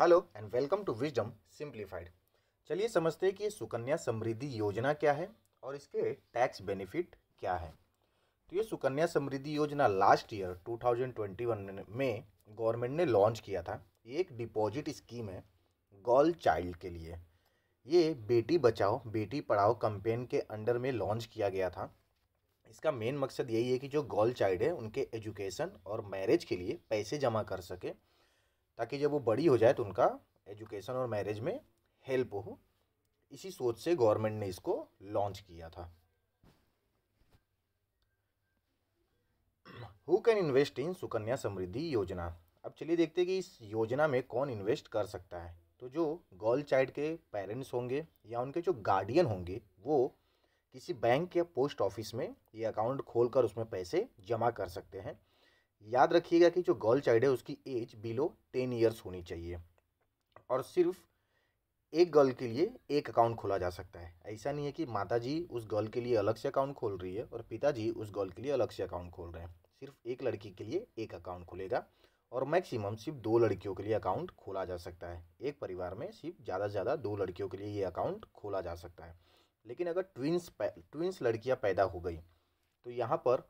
hello and welcome to wisdom simplified चलिए समझते हैं कि सुकन्या समृद्धि योजना क्या है और इसके टैक्स बेनिफिट क्या है तो ये सुकन्या समृद्धि योजना लास्ट ईयर 2021 में गवर्नमेंट ने लॉन्च किया था ये एक डिपॉजिट स्कीम है गर्ल चाइल्ड के लिए ये बेटी बचाओ बेटी पढ़ाओ कंपेन के अंडर में लॉन्च किया गया था इसका मेन मकसद यही है कि जो गर्ल चाइल्ड है उनके एजुकेशन और मैरिज के लिए पैसे जमा कर सके ताकि जब वो बड़ी हो जाए तो उनका एजुकेशन और मैरिज में हेल्प हो इसी सोच से गवर्नमेंट ने इसको लॉन्च किया था who can invest in Sukanya Samriddhi Yojana अब चलिए देखते हैं कि इस योजना में कौन इन्वेस्ट कर सकता है तो जो गर्ल चाइल्ड के पेरेंट्स होंगे या उनके जो गार्डियन होंगे वो किसी बैंक या पोस्ट ऑफिस में ये अकाउंट खोलकर उसमें पैसे जमा कर सकते हैं याद रखिएगा कि जो गर्ल चाइल्ड है उसकी एज बिलो टेन ईयर्स होनी चाहिए और सिर्फ एक गर्ल के लिए एक अकाउंट खोला जा सकता है ऐसा नहीं है कि माता जी उस गर्ल के लिए अलग से अकाउंट खोल रही है और पिताजी उस गर्ल के लिए अलग से अकाउंट खोल रहे हैं सिर्फ एक लड़की के लिए एक अकाउंट खुलेगा और मैक्सिमम सिर्फ दो लड़कियों के लिए अकाउंट खोला जा सकता है एक परिवार में सिर्फ ज़्यादा से ज़्यादा दो लड़कियों के लिए ये अकाउंट खोला जा सकता है लेकिन अगर ट्विंस ट्विंस लड़कियाँ पैदा हो गई तो यहाँ पर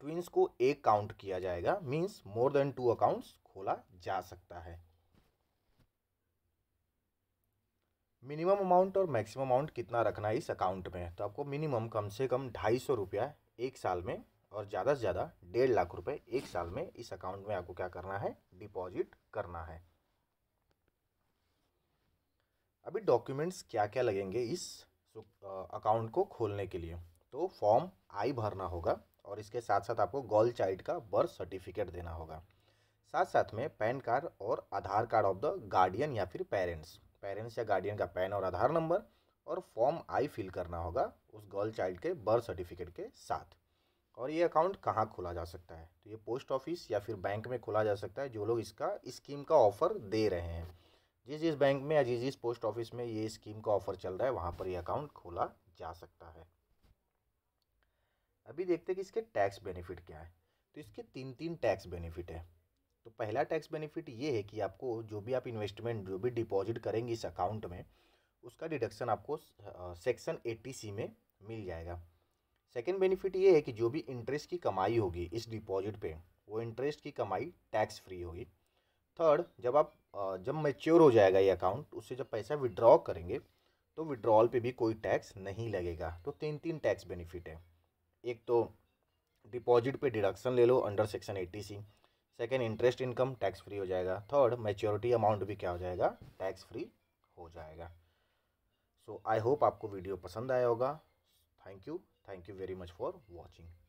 ट्विंस को एक काउंट किया जाएगा means more than two accounts खोला जा सकता है मिनिमम अमाउंट और मैक्सिमम अमाउंट कितना रखना है इस अकाउंट में तो आपको मिनिमम कम से कम ढाई सौ रुपया एक साल में और ज़्यादा से ज़्यादा डेढ़ लाख रुपए एक साल में इस अकाउंट में आपको क्या करना है डिपॉजिट करना है अभी डॉक्यूमेंट्स क्या क्या लगेंगे इस अकाउंट को खोलने के लिए तो फॉर्म आई भरना होगा और इसके साथ साथ आपको गर्ल चाइल्ड का बर्थ सर्टिफिकेट देना होगा साथ साथ में पैन कार्ड और Aadhaar card of the guardian या फिर पेरेंट्स पेरेंट्स या गार्डियन का पैन और आधार नंबर और फॉर्म आई फिल करना होगा उस गर्ल चाइल्ड के बर्थ सर्टिफिकेट के साथ और ये अकाउंट कहाँ खोला जा सकता है तो ये पोस्ट ऑफिस या फिर बैंक में खोला जा सकता है जो लोग इसका स्कीम का ऑफ़र दे रहे हैं जिस जिस बैंक में या जिस जिस पोस्ट ऑफिस में ये स्कीम का ऑफ़र चल रहा है वहाँ पर ये अकाउंट खोला जा सकता है अभी देखते हैं कि इसके टैक्स बेनिफिट क्या है तो इसके तीन तीन टैक्स बेनिफिट है तो पहला टैक्स बेनिफिट ये है कि आपको जो भी आप इन्वेस्टमेंट जो भी डिपॉजिट करेंगे इस अकाउंट में उसका डिडक्शन आपको सेक्शन एट्टी सी में मिल जाएगा सेकेंड बेनिफिट ये है कि जो भी इंटरेस्ट की कमाई होगी इस डिपॉजिट पे वो इंटरेस्ट की कमाई टैक्स फ्री होगी थर्ड जब आप जब मेच्योर हो जाएगा ये अकाउंट उससे जब पैसा विड्रॉ करेंगे तो विड्रॉल पे भी कोई टैक्स नहीं लगेगा तो तीन तीन टैक्स बेनिफिट है एक तो डिपॉजिट पे डिडक्शन ले लो under section eighty C second interest income tax free हो जाएगा थर्ड मैच्योरिटी अमाउंट भी क्या हो जाएगा टैक्स फ्री हो जाएगा सो आई होप आपको वीडियो पसंद आया होगा thank you thank you very much for watching